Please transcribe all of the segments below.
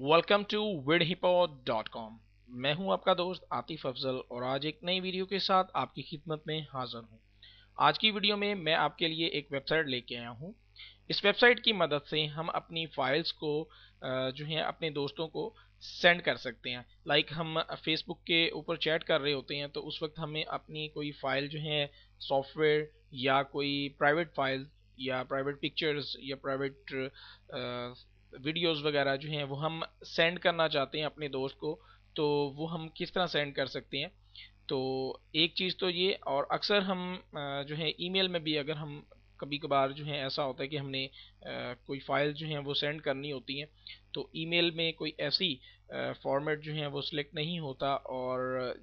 welcome to com मैं हूं आपका दोस्त आतिफ अफजल और आज एक नई वीडियो के साथ आपकी खिदमत में हाजिर हूं आज की वीडियो में मैं आपके लिए एक वेबसाइट लेके आया हूं इस वेबसाइट की मदद से हम अपनी फाइल्स को जो है अपने दोस्तों को सेंड कर सकते हैं लाइक हम फेसबुक के ऊपर चैट कर रहे होते हैं तो उस वक्त हमें अपनी कोई फ़ाइल जो है सॉफ्टवेयर या कोई प्राइवेट फाइल या प्राइवेट पिक्चर्स या प्राइवेट वीडियोस वगैरह जो हैं वो हम सेंड करना चाहते हैं अपने दोस्त को तो वो हम किस तरह सेंड कर सकते हैं तो एक चीज़ तो ये और अक्सर हम जो है ईमेल में भी अगर हम कभी कभार जो है ऐसा होता है कि हमने कोई फ़ाइल जो है वो सेंड करनी होती हैं तो ईमेल में कोई ऐसी फॉर्मेट जो है वो सिलेक्ट नहीं होता और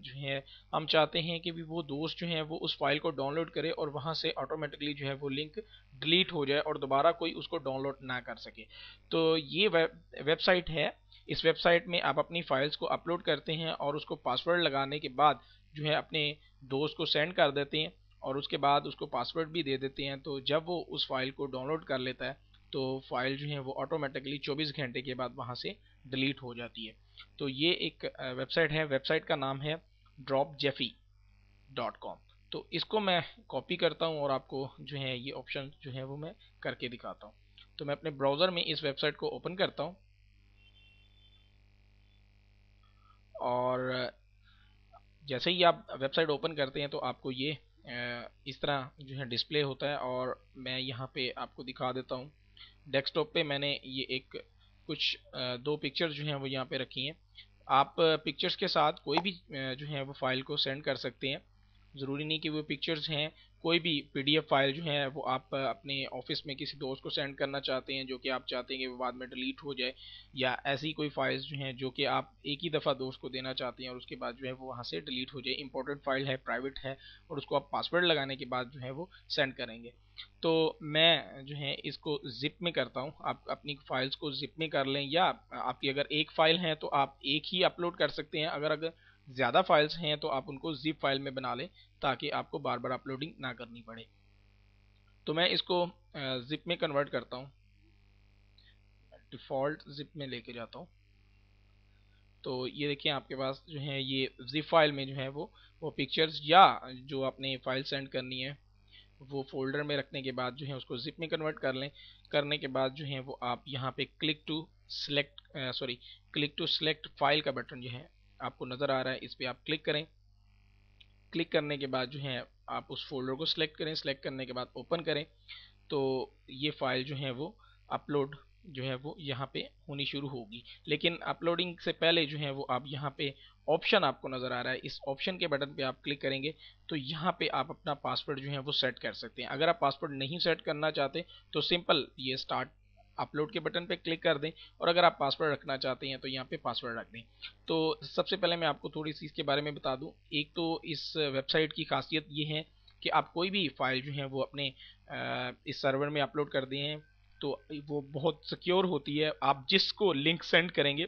जो है हम चाहते हैं कि भी वो दोस्त जो है वो उस फाइल को डाउनलोड करे और वहाँ से ऑटोमेटिकली जो है वो लिंक डिलीट हो जाए और दोबारा कोई उसको डाउनलोड ना कर सके तो ये वेबसाइट है इस वेबसाइट में आप अपनी फाइल्स को अपलोड करते हैं और उसको पासवर्ड लगाने के बाद जो है अपने दोस्त को सेंड कर देते हैं और उसके बाद उसको पासवर्ड भी दे देते हैं तो जब वो उस फाइल को डाउनलोड कर लेता है तो फाइल जो है वो ऑटोमेटिकली 24 घंटे के बाद वहाँ से डिलीट हो जाती है तो ये एक वेबसाइट है वेबसाइट का नाम है ड्रॉप जेफी डॉट कॉम तो इसको मैं कॉपी करता हूँ और आपको जो है ये ऑप्शन जो है वो मैं करके दिखाता हूँ तो मैं अपने ब्राउज़र में इस वेबसाइट को ओपन करता हूँ और जैसे ही आप वेबसाइट ओपन करते हैं तो आपको ये इस तरह जो है डिस्प्ले होता है और मैं यहाँ पे आपको दिखा देता हूँ डेस्कटॉप पे मैंने ये एक कुछ दो पिक्चर जो हैं वो यहाँ पे रखी हैं आप पिक्चर्स के साथ कोई भी जो है वो फाइल को सेंड कर सकते हैं ज़रूरी नहीं कि वो पिक्चर्स हैं कोई भी पीडीएफ फाइल जो है वो आप अपने ऑफिस में किसी दोस्त को सेंड करना चाहते हैं जो कि आप चाहते हैं कि वो बाद में डिलीट हो जाए या ऐसी कोई फाइल्स जो हैं जो कि आप एक ही दफ़ा दोस्त को देना चाहते हैं और उसके बाद जो है वो वहाँ से डिलीट हो जाए इंपॉर्टेंट फाइल है प्राइवेट है और उसको आप पासवर्ड लगाने के बाद जो है वो सेंड करेंगे तो मैं जो है इसको जिप में करता हूँ आप अपनी फाइल्स को जिप में कर लें या आपकी अगर एक फ़ाइल है तो आप एक ही अपलोड कर सकते हैं अगर अगर ज़्यादा फाइल्स हैं तो आप उनको zip फाइल में बना लें ताकि आपको बार बार अपलोडिंग ना करनी पड़े तो मैं इसको zip में कन्वर्ट करता हूँ डिफ़ॉल्ट zip में लेके जाता हूँ तो ये देखिए आपके पास जो है ये zip फाइल में जो है वो वो पिक्चर्स या जो आपने फाइल सेंड करनी है वो फोल्डर में रखने के बाद जो है उसको जिप में कन्वर्ट कर लें करने के बाद जो है वो आप यहाँ पे click to select sorry click to select file का बटन जो है आपको नज़र आ रहा है इस पर आप क्लिक करें क्लिक करने के बाद जो है आप उस फोल्डर को सिलेक्ट करें सिलेक्ट करने के बाद ओपन करें तो ये फाइल जो है वो अपलोड जो है वो यहाँ पे होनी शुरू होगी लेकिन अपलोडिंग से पहले जो है वो आप यहाँ पे ऑप्शन आपको नज़र आ रहा है इस ऑप्शन के बटन पे आप क्लिक करेंगे तो यहाँ पे आप अपना पासवर्ड जो है वो सेट कर सकते हैं अगर आप पासवर्ड नहीं सेट करना चाहते तो सिंपल ये स्टार्ट अपलोड के बटन पे क्लिक कर दें और अगर आप पासवर्ड रखना चाहते हैं तो यहाँ पे पासवर्ड रख दें तो सबसे पहले मैं आपको थोड़ी सी इसके बारे में बता दूँ एक तो इस वेबसाइट की खासियत ये है कि आप कोई भी फाइल जो है वो अपने इस सर्वर में अपलोड कर दें हैं तो वो बहुत सिक्योर होती है आप जिसको लिंक सेंड करेंगे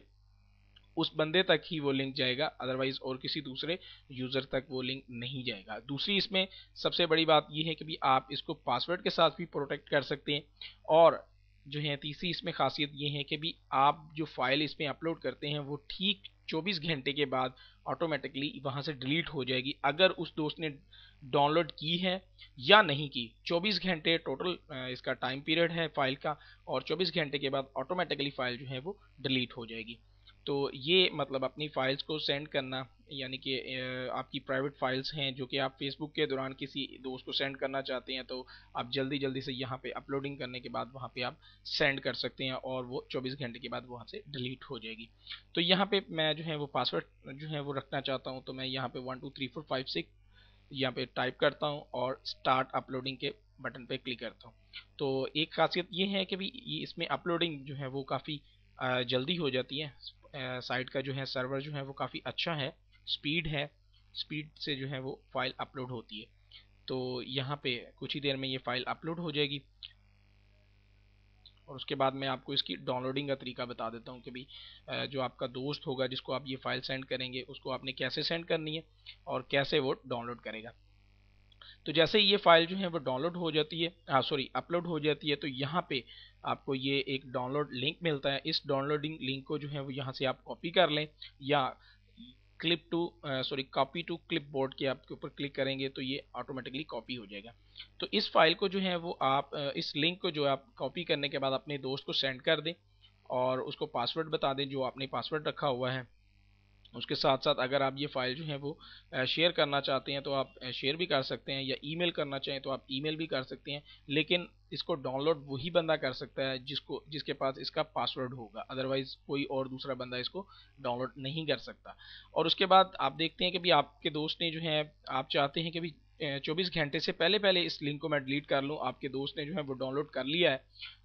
उस बंदे तक ही वो लिंक जाएगा अदरवाइज और किसी दूसरे यूज़र तक वो लिंक नहीं जाएगा दूसरी इसमें सबसे बड़ी बात ये है कि भी आप इसको पासवर्ड के साथ भी प्रोटेक्ट कर सकते हैं और जो है तीसरी इसमें खासियत ये है कि भी आप जो फाइल इसमें अपलोड करते हैं वो ठीक 24 घंटे के बाद ऑटोमेटिकली वहाँ से डिलीट हो जाएगी अगर उस दोस्त ने डाउनलोड की है या नहीं की 24 घंटे टोटल इसका टाइम पीरियड है फाइल का और 24 घंटे के बाद ऑटोमेटिकली फाइल जो है वो डिलीट हो जाएगी तो ये मतलब अपनी फ़ाइल्स को सेंड करना यानी कि आपकी प्राइवेट फाइल्स हैं जो कि आप फेसबुक के दौरान किसी दोस्त को सेंड करना चाहते हैं तो आप जल्दी जल्दी से यहाँ पे अपलोडिंग करने के बाद वहाँ पे आप सेंड कर सकते हैं और वो 24 घंटे के बाद वहाँ से डिलीट हो जाएगी तो यहाँ पे मैं जो है वो पासवर्ड जो है वो रखना चाहता हूँ तो मैं यहाँ पे one two three four five six यहाँ पे टाइप करता हूँ और स्टार्ट अपलोडिंग के बटन पर क्लिक करता हूँ तो एक खासियत ये है कि भाई इसमें अपलोडिंग जो है वो काफ़ी जल्दी हो जाती है साइट का जो है सर्वर जो है वो काफ़ी अच्छा है स्पीड है स्पीड से जो है वो फाइल अपलोड होती है तो यहाँ पे कुछ ही देर में ये फाइल अपलोड हो जाएगी और उसके बाद मैं आपको इसकी डाउनलोडिंग का तरीका बता देता हूँ कि भाई जो आपका दोस्त होगा जिसको आप ये फ़ाइल सेंड करेंगे उसको आपने कैसे सेंड करनी है और कैसे वो डाउनलोड करेगा तो जैसे ये फाइल जो है वो डाउनलोड हो जाती है सॉरी अपलोड हो जाती है तो यहाँ पे आपको ये एक डाउनलोड लिंक मिलता है इस डाउनलोडिंग लिंक को जो है वो यहाँ से आप कॉपी कर लें या clip to sorry copy to clipboard के आपके ऊपर क्लिक करेंगे तो ये ऑटोमेटिकली कॉपी हो जाएगा तो इस फाइल को जो है वो आप uh, इस लिंक को जो आप कॉपी करने के बाद अपने दोस्त को सेंड कर दें और उसको पासवर्ड बता दें जो आपने पासवर्ड रखा हुआ है उसके साथ साथ अगर आप ये फाइल जो है वो शेयर करना चाहते हैं तो आप शेयर भी कर सकते हैं या ईमेल करना चाहें तो आप ईमेल भी कर सकते हैं लेकिन इसको डाउनलोड वही बंदा कर सकता है जिसको जिसके पास इसका पासवर्ड होगा अदरवाइज कोई और दूसरा बंदा इसको डाउनलोड नहीं कर सकता और उसके बाद आप देखते हैं कि भी आपके दोस्त ने जो है आप चाहते हैं कि भी चौबीस घंटे से पहले पहले इस लिंक को मैं डिलीट कर लूँ आपके दोस्त ने जो है वो डाउनलोड कर लिया है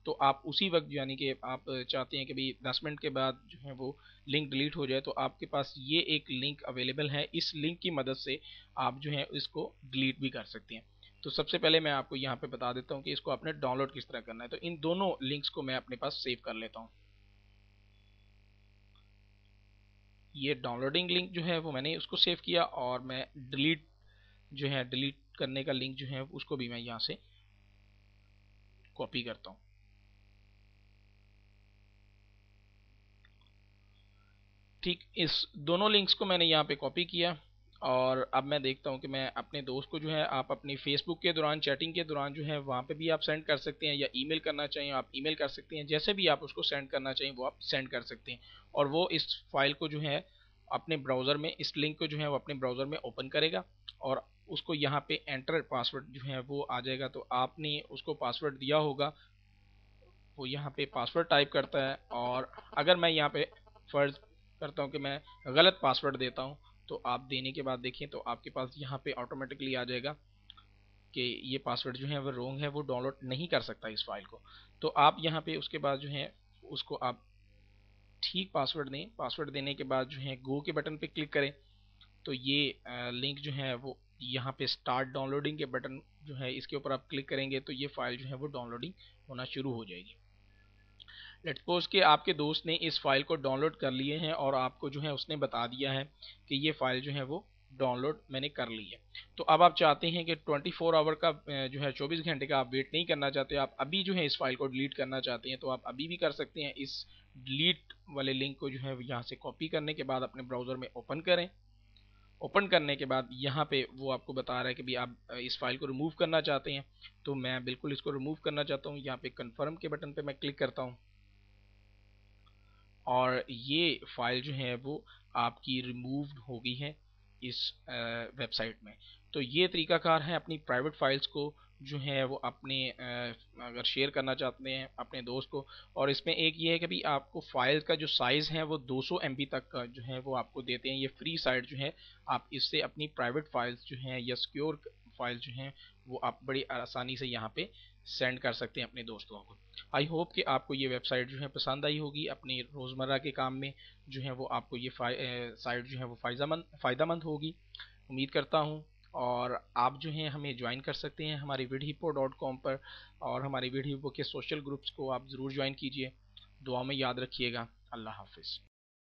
तो आप उसी वक्त यानी कि आप चाहते हैं कि भाई दस मिनट के बाद जो है वो लिंक डिलीट हो जाए तो आपके पास ये एक लिंक अवेलेबल है इस लिंक की मदद से आप जो है इसको डिलीट भी कर सकते हैं तो सबसे पहले मैं आपको यहाँ पे बता देता हूँ कि इसको आपने डाउनलोड किस तरह करना है तो इन दोनों लिंक्स को मैं अपने पास सेव कर लेता हूँ ये डाउनलोडिंग लिंक जो है वो मैंने उसको सेव किया और मैं डिलीट जो है डिलीट करने का लिंक जो है उसको भी मैं यहाँ से कॉपी करता हूँ ठीक इस दोनों लिंक्स को मैंने यहाँ पे कॉपी किया और अब मैं देखता हूँ कि मैं अपने दोस्त को जो है आप अपनी फेसबुक के दौरान चैटिंग के दौरान जो है वहाँ पे भी आप सेंड कर सकते हैं या ईमेल करना चाहिए आप ईमेल कर सकते हैं जैसे भी आप उसको सेंड करना चाहिए वो आप सेंड कर सकते हैं और वो इस फाइल को जो है अपने ब्राउज़र में इस लिंक को जो है वो अपने ब्राउज़र में ओपन करेगा और उसको यहाँ पे एंटर पासवर्ड जो है वो आ जाएगा तो आपने उसको पासवर्ड दिया होगा वो यहाँ पे पासवर्ड टाइप करता है और अगर मैं यहाँ पे फर्ज करता हूँ कि मैं गलत पासवर्ड देता हूँ तो आप देने के बाद देखें तो आपके पास यहाँ पे ऑटोमेटिकली आ जाएगा कि ये पासवर्ड जो है वो रोंग है वो डाउनलोड नहीं कर सकता इस फाइल को तो आप यहाँ पे उसके बाद जो है उसको आप ठीक पासवर्ड दें पासवर्ड देने के बाद जो है गो के बटन पे क्लिक करें तो ये लिंक जो है वो यहाँ पे स्टार्ट डाउनलोडिंग के बटन जो है इसके ऊपर आप क्लिक करेंगे तो ये फाइल जो है वो डाउनलोडिंग होना शुरू हो जाएगी लेट सपोज के आपके दोस्त ने इस फाइल को डाउनलोड कर लिए हैं और आपको जो है उसने बता दिया है कि ये फाइल जो है वो डाउनलोड मैंने कर ली है तो अब आप चाहते हैं कि 24 आवर का जो है 24 घंटे का आप वेट नहीं करना चाहते आप अभी जो है इस फाइल को डिलीट करना चाहते हैं तो आप अभी भी कर सकते हैं इस डिलीट वाले लिंक को जो है यहाँ से कॉपी करने के बाद अपने ब्राउज़र में ओपन करें ओपन करने के बाद यहाँ पे वो आपको बता रहा है कि भी आप इस फाइल को रिमूव करना चाहते हैं तो मैं बिल्कुल इसको रिमूव करना चाहता हूँ यहाँ पे कन्फर्म के बटन पे मैं क्लिक करता हूँ और ये फाइल जो है वो आपकी रिमूव्ड हो गई है इस वेबसाइट में तो ये तरीकाकार है अपनी प्राइवेट फाइल्स को जो है वो अपने अगर शेयर करना चाहते हैं अपने दोस्त को और इसमें एक ये है कि भाई आपको फाइल का जो साइज़ है वो 200 एम तक का जो है वो आपको देते हैं ये फ्री साइट जो है आप इससे अपनी प्राइवेट फाइल्स जो हैं या सिक्योर फाइल्स जो हैं वो आप बड़ी आसानी से यहाँ पे सेंड कर सकते हैं अपने दोस्तों को आई होप कि आपको ये वेबसाइट जो है पसंद आई होगी अपने रोज़मर्रा के काम में जो है वो आपको ये साइट जो है वो फ़ायदा मंद फ़ायदा मंद होगी उम्मीद करता हूँ और आप जो हैं हमें ज्वाइन कर सकते हैं हमारे वीडिपो डॉट कॉम पर और हमारे वीडियो के सोशल ग्रुप्स को आप ज़रूर ज्वाइन कीजिए दुआ में याद रखिएगा अल्लाह हाफिज़